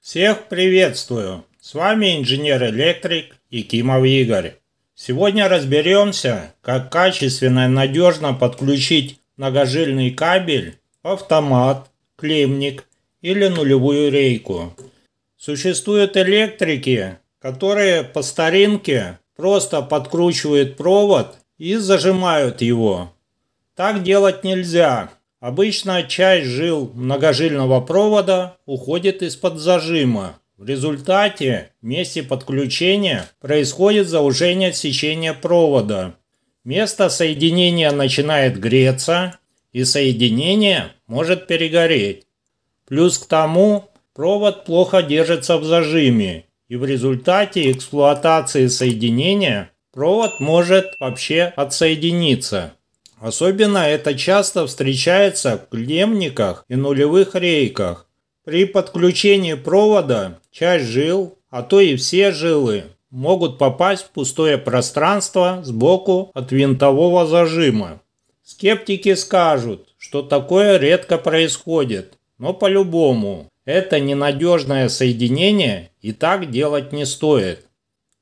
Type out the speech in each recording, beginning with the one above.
Всех приветствую! С вами инженер-электрик Якимов Игорь. Сегодня разберемся, как качественно и надежно подключить многожильный кабель, автомат, клемник или нулевую рейку. Существуют электрики, которые по старинке просто подкручивают провод и зажимают его. Так делать нельзя, Обычно часть жил многожильного провода уходит из-под зажима. В результате месте подключения происходит заужение сечения провода. Место соединения начинает греться, и соединение может перегореть. Плюс к тому провод плохо держится в зажиме, и в результате эксплуатации соединения провод может вообще отсоединиться. Особенно это часто встречается в клемниках и нулевых рейках. При подключении провода часть жил, а то и все жилы, могут попасть в пустое пространство сбоку от винтового зажима. Скептики скажут, что такое редко происходит, но по-любому это ненадежное соединение и так делать не стоит.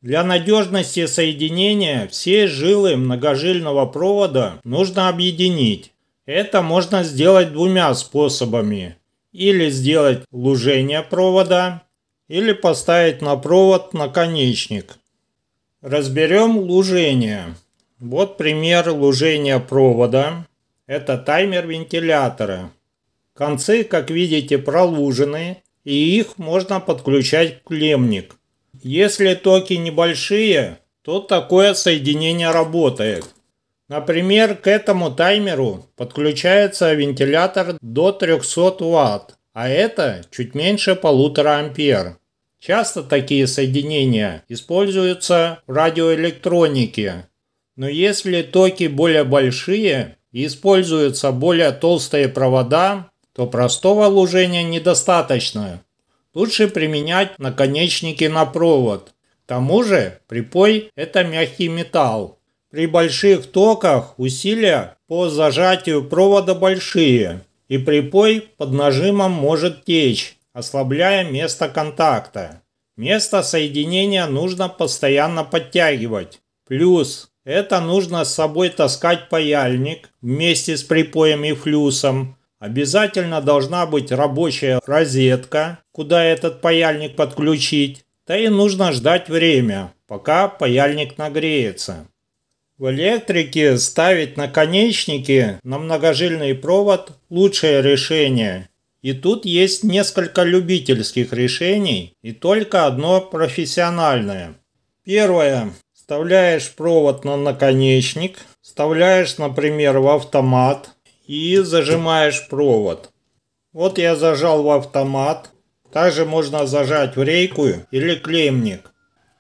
Для надежности соединения все жилы многожильного провода нужно объединить. Это можно сделать двумя способами. Или сделать лужение провода, или поставить на провод наконечник. Разберем лужение. Вот пример лужения провода. Это таймер вентилятора. Концы, как видите, пролужены, и их можно подключать к клемник. Если токи небольшие, то такое соединение работает. Например, к этому таймеру подключается вентилятор до 300 Вт, а это чуть меньше полутора ампер. Часто такие соединения используются в радиоэлектронике. Но если токи более большие и используются более толстые провода, то простого лужения недостаточно, лучше применять наконечники на провод. К тому же припой – это мягкий металл. При больших токах усилия по зажатию провода большие, и припой под нажимом может течь, ослабляя место контакта. Место соединения нужно постоянно подтягивать. Плюс это нужно с собой таскать паяльник вместе с припоем и флюсом, Обязательно должна быть рабочая розетка, куда этот паяльник подключить. Да и нужно ждать время, пока паяльник нагреется. В электрике ставить наконечники на многожильный провод – лучшее решение. И тут есть несколько любительских решений и только одно профессиональное. Первое. Вставляешь провод на наконечник, вставляешь, например, в автомат – и зажимаешь провод. Вот я зажал в автомат. Также можно зажать в рейку или клемник.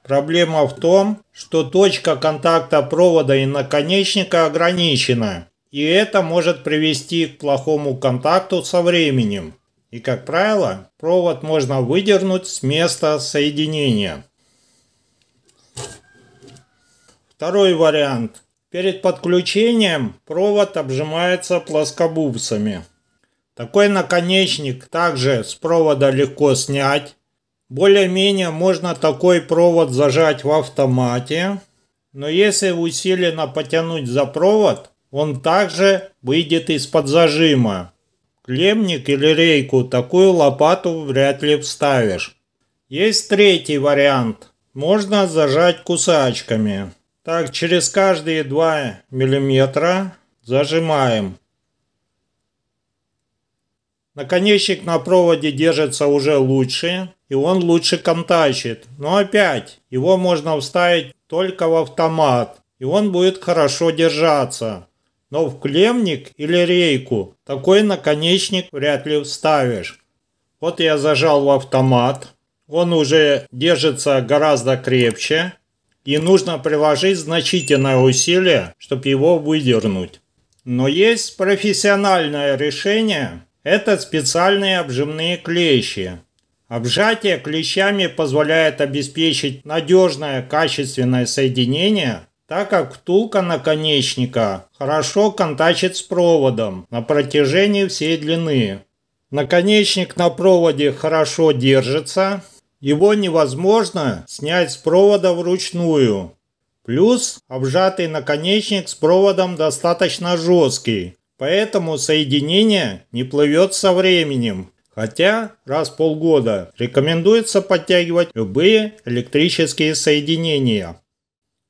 Проблема в том, что точка контакта провода и наконечника ограничена, и это может привести к плохому контакту со временем. И, как правило, провод можно выдернуть с места соединения. Второй вариант – Перед подключением провод обжимается плоскобубцами. Такой наконечник также с провода легко снять. Более-менее можно такой провод зажать в автомате. Но если усиленно потянуть за провод, он также выйдет из-под зажима. Клемник или рейку такую лопату вряд ли вставишь. Есть третий вариант. Можно зажать кусачками. Так, через каждые 2 миллиметра зажимаем. Наконечник на проводе держится уже лучше, и он лучше контачит. Но опять, его можно вставить только в автомат, и он будет хорошо держаться. Но в клемник или рейку такой наконечник вряд ли вставишь. Вот я зажал в автомат, он уже держится гораздо крепче и нужно приложить значительное усилие, чтобы его выдернуть. Но есть профессиональное решение – это специальные обжимные клещи. Обжатие клещами позволяет обеспечить надежное качественное соединение, так как втулка наконечника хорошо контачит с проводом на протяжении всей длины. Наконечник на проводе хорошо держится – его невозможно снять с провода вручную. Плюс обжатый наконечник с проводом достаточно жесткий, поэтому соединение не плывет со временем. Хотя раз в полгода рекомендуется подтягивать любые электрические соединения.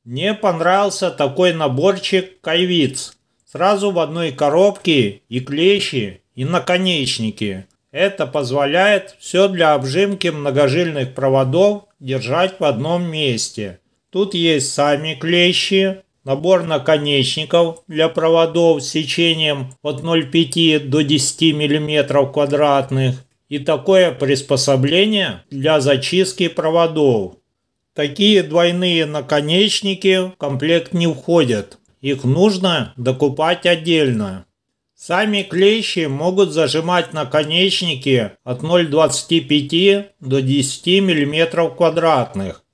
Мне понравился такой наборчик кайвиц. Сразу в одной коробке и клещи, и наконечники – это позволяет все для обжимки многожильных проводов держать в одном месте. Тут есть сами клещи, набор наконечников для проводов с сечением от 0,5 до 10 мм квадратных и такое приспособление для зачистки проводов. Такие двойные наконечники в комплект не входят. Их нужно докупать отдельно. Сами клещи могут зажимать наконечники от 0,25 до 10 мм квадратных.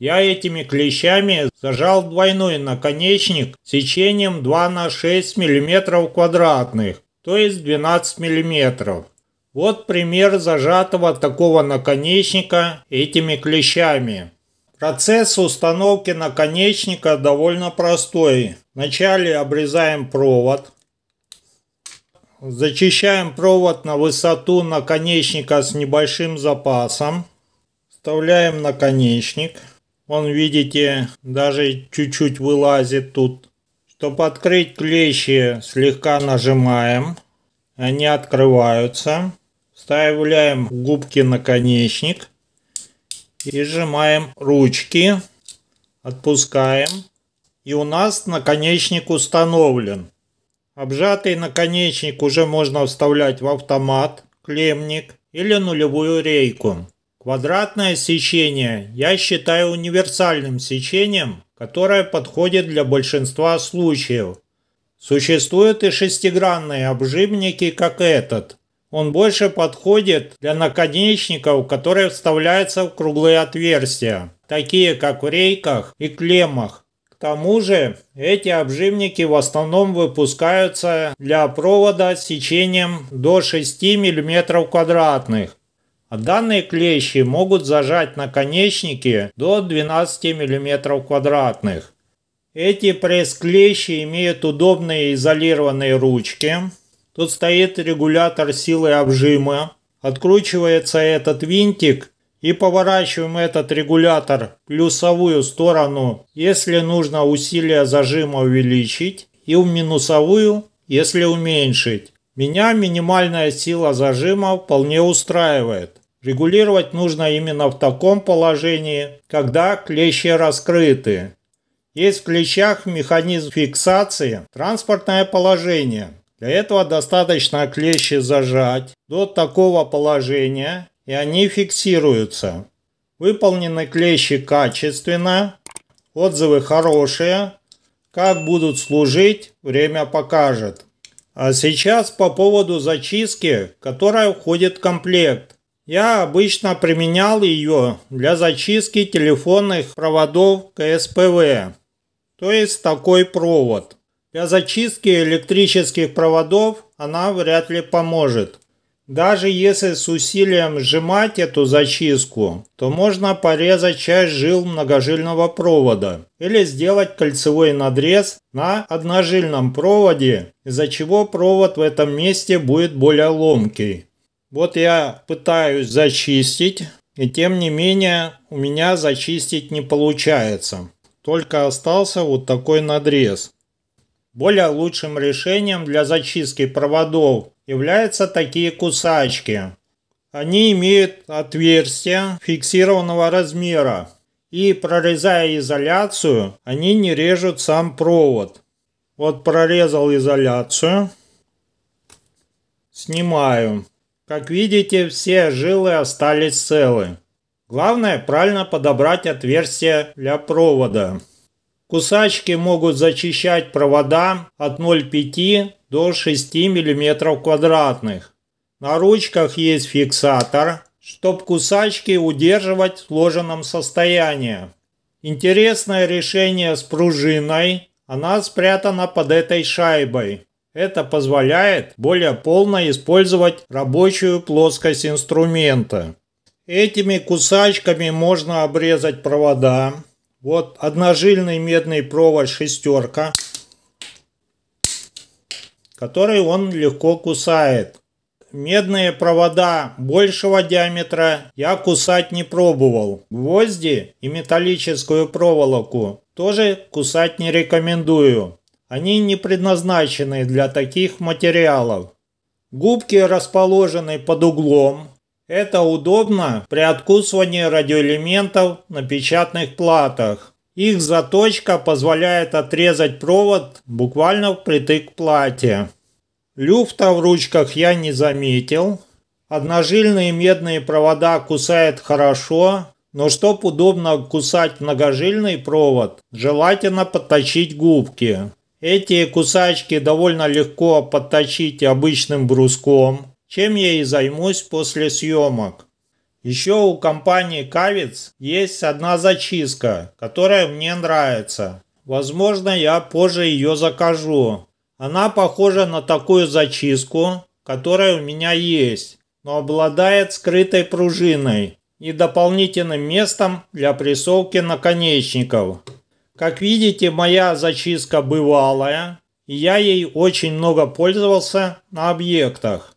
Я этими клещами зажал двойной наконечник сечением 2 на 6 мм квадратных, то есть 12 мм. Вот пример зажатого такого наконечника этими клещами. Процесс установки наконечника довольно простой. Вначале обрезаем провод, Зачищаем провод на высоту наконечника с небольшим запасом. Вставляем наконечник. Он, видите, даже чуть-чуть вылазит тут. Чтобы открыть клещи, слегка нажимаем. Они открываются. Вставляем в губки наконечник. И сжимаем ручки. Отпускаем. И у нас наконечник установлен. Обжатый наконечник уже можно вставлять в автомат, клемник или нулевую рейку. Квадратное сечение я считаю универсальным сечением, которое подходит для большинства случаев. Существуют и шестигранные обжимники, как этот. Он больше подходит для наконечников, которые вставляются в круглые отверстия, такие как в рейках и клеммах, к тому же эти обжимники в основном выпускаются для провода с сечением до 6 мм квадратных. А данные клещи могут зажать наконечники до 12 мм квадратных. Эти пресс-клещи имеют удобные изолированные ручки. Тут стоит регулятор силы обжима. Откручивается этот винтик и поворачиваем этот регулятор в плюсовую сторону, если нужно усилие зажима увеличить, и в минусовую, если уменьшить. Меня минимальная сила зажима вполне устраивает. Регулировать нужно именно в таком положении, когда клещи раскрыты. Есть в клещах механизм фиксации транспортное положение. Для этого достаточно клещи зажать до такого положения и они фиксируются. Выполнены клещи качественно, отзывы хорошие. Как будут служить, время покажет. А сейчас по поводу зачистки, которая входит в комплект. Я обычно применял ее для зачистки телефонных проводов КСПВ, то есть такой провод. Для зачистки электрических проводов она вряд ли поможет. Даже если с усилием сжимать эту зачистку, то можно порезать часть жил многожильного провода или сделать кольцевой надрез на одножильном проводе, из-за чего провод в этом месте будет более ломкий. Вот я пытаюсь зачистить, и тем не менее у меня зачистить не получается. Только остался вот такой надрез. Более лучшим решением для зачистки проводов являются такие кусачки. Они имеют отверстие фиксированного размера и, прорезая изоляцию, они не режут сам провод. Вот прорезал изоляцию. Снимаю. Как видите, все жилы остались целы. Главное правильно подобрать отверстие для провода. Кусачки могут зачищать провода от 0,5 до 6 мм квадратных. На ручках есть фиксатор, чтобы кусачки удерживать в сложенном состоянии. Интересное решение с пружиной, она спрятана под этой шайбой. Это позволяет более полно использовать рабочую плоскость инструмента. Этими кусачками можно обрезать провода. Вот одножильный медный провод шестерка который он легко кусает. Медные провода большего диаметра я кусать не пробовал. Гвозди и металлическую проволоку тоже кусать не рекомендую. Они не предназначены для таких материалов. Губки расположены под углом. Это удобно при откусывании радиоэлементов на печатных платах. Их заточка позволяет отрезать провод буквально впритык к плате. Люфта в ручках я не заметил. Одножильные медные провода кусают хорошо, но чтоб удобно кусать многожильный провод, желательно подточить губки. Эти кусачки довольно легко подточить обычным бруском, чем я и займусь после съемок. Еще у компании Кавиц есть одна зачистка, которая мне нравится. Возможно, я позже ее закажу. Она похожа на такую зачистку, которая у меня есть, но обладает скрытой пружиной и дополнительным местом для прессовки наконечников. Как видите, моя зачистка бывалая, и я ей очень много пользовался на объектах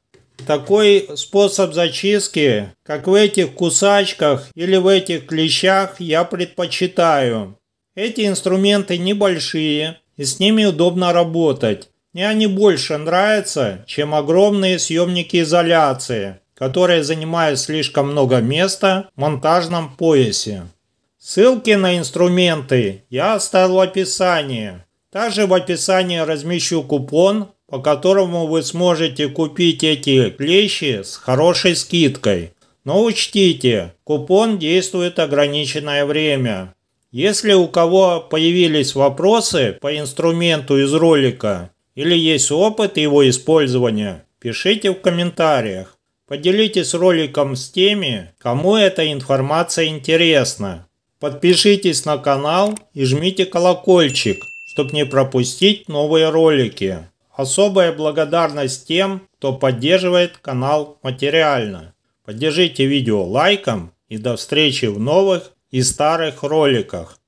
такой способ зачистки, как в этих кусачках или в этих клещах, я предпочитаю. Эти инструменты небольшие, и с ними удобно работать. Мне они больше нравятся, чем огромные съемники изоляции, которые занимают слишком много места в монтажном поясе. Ссылки на инструменты я оставил в описании. Также в описании размещу купон по которому вы сможете купить эти клещи с хорошей скидкой. Но учтите, купон действует ограниченное время. Если у кого появились вопросы по инструменту из ролика или есть опыт его использования, пишите в комментариях. Поделитесь роликом с теми, кому эта информация интересна. Подпишитесь на канал и жмите колокольчик, чтобы не пропустить новые ролики. Особая благодарность тем, кто поддерживает канал материально. Поддержите видео лайком и до встречи в новых и старых роликах.